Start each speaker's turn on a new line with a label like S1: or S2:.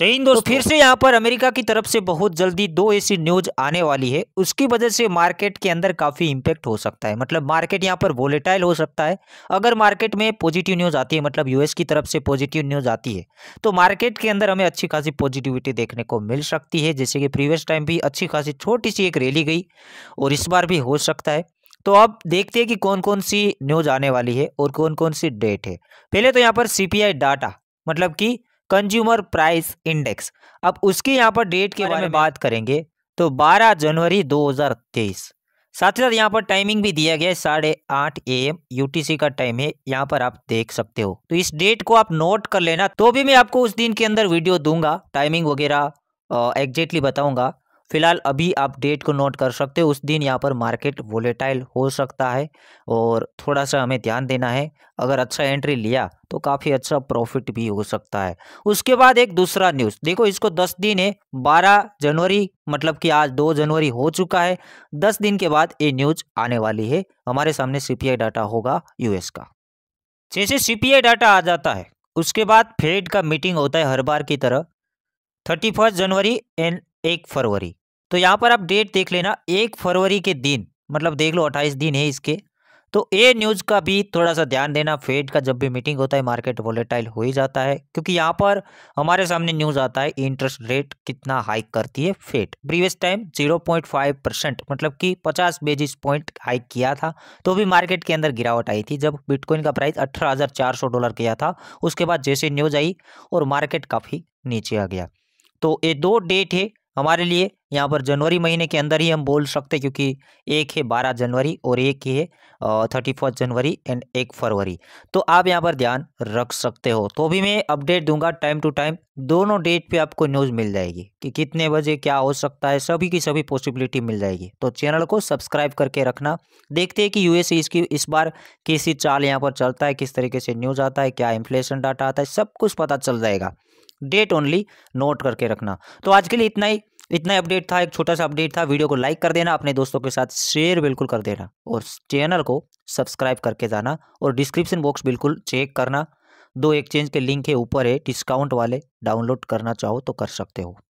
S1: चाहिए दोस्तों तो फिर से यहाँ पर अमेरिका की तरफ से बहुत जल्दी दो ऐसी न्यूज आने वाली है उसकी वजह से मार्केट के अंदर काफ़ी इम्पैक्ट हो सकता है मतलब मार्केट यहाँ पर वोलेटाइल हो सकता है अगर मार्केट में पॉजिटिव न्यूज़ आती है मतलब यूएस की तरफ से पॉजिटिव न्यूज़ आती है तो मार्केट के अंदर हमें अच्छी खासी पॉजिटिविटी देखने को मिल सकती है जैसे कि प्रीवियस टाइम भी अच्छी खासी छोटी सी एक रैली गई और इस बार भी हो सकता है तो अब देखते हैं कि कौन कौन सी न्यूज आने वाली है और कौन कौन सी डेट है पहले तो यहाँ पर सी डाटा मतलब कि कंज्यूमर प्राइस इंडेक्स अब उसके यहाँ पर डेट के बारे में बात करेंगे तो 12 जनवरी 2023 साथ ही साथ यहाँ पर टाइमिंग भी दिया गया है साढ़े आठ ए एम यूटीसी का टाइम है यहाँ पर आप देख सकते हो तो इस डेट को आप नोट कर लेना तो भी मैं आपको उस दिन के अंदर वीडियो दूंगा टाइमिंग वगैरह एग्जैक्टली बताऊंगा फिलहाल अभी आप डेट को नोट कर सकते हो उस दिन यहाँ पर मार्केट वोलेटाइल हो सकता है और थोड़ा सा हमें ध्यान देना है अगर अच्छा एंट्री लिया तो काफ़ी अच्छा प्रॉफिट भी हो सकता है उसके बाद एक दूसरा न्यूज़ देखो इसको दस दिन है बारह जनवरी मतलब कि आज दो जनवरी हो चुका है दस दिन के बाद ये न्यूज़ आने वाली है हमारे सामने सी डाटा होगा यूएस का जैसे सीपीआई डाटा आ जाता है उसके बाद फेड का मीटिंग होता है हर बार की तरह थर्टी फर्स्ट जनवरी एंड एक फरवरी तो यहाँ पर आप डेट देख लेना एक फरवरी के दिन मतलब देख लो अट्ठाईस दिन है इसके तो ए न्यूज़ का भी थोड़ा सा ध्यान देना फेड का जब भी मीटिंग होता है मार्केट वोलेटाइल हो ही जाता है क्योंकि यहाँ पर हमारे सामने न्यूज़ आता है इंटरेस्ट रेट कितना हाइक करती है फेड प्रीवियस टाइम 0.5 परसेंट मतलब कि 50 बेसिस पॉइंट हाइक किया था तो भी मार्केट के अंदर गिरावट आई थी जब बिटकॉइन का प्राइस अठारह डॉलर किया था उसके बाद जैसे न्यूज़ आई और मार्केट काफ़ी नीचे आ गया तो ये दो डेट है हमारे लिए यहाँ पर जनवरी महीने के अंदर ही हम बोल सकते हैं क्योंकि एक है बारह जनवरी और एक है थर्टी फर्स्ट जनवरी एंड एक फरवरी तो आप यहाँ पर ध्यान रख सकते हो तो भी मैं अपडेट दूंगा टाइम टू टाइम दोनों डेट पे आपको न्यूज़ मिल जाएगी कि कितने बजे क्या हो सकता है सभी की सभी पॉसिबिलिटी मिल जाएगी तो चैनल को सब्सक्राइब करके रखना देखते हैं कि यू इसकी इस बार कैसी चाल यहाँ पर चलता है किस तरीके से न्यूज़ आता है क्या इन्फ्लेशन डाटा आता है सब कुछ पता चल जाएगा डेट ओनली नोट करके रखना तो आज के लिए इतना ही इतना अपडेट था एक छोटा सा अपडेट था वीडियो को लाइक कर देना अपने दोस्तों के साथ शेयर बिल्कुल कर देना और चैनल को सब्सक्राइब करके जाना और डिस्क्रिप्शन बॉक्स बिल्कुल चेक करना दो एक्सचेंज के लिंक है ऊपर है डिस्काउंट वाले डाउनलोड करना चाहो तो कर सकते हो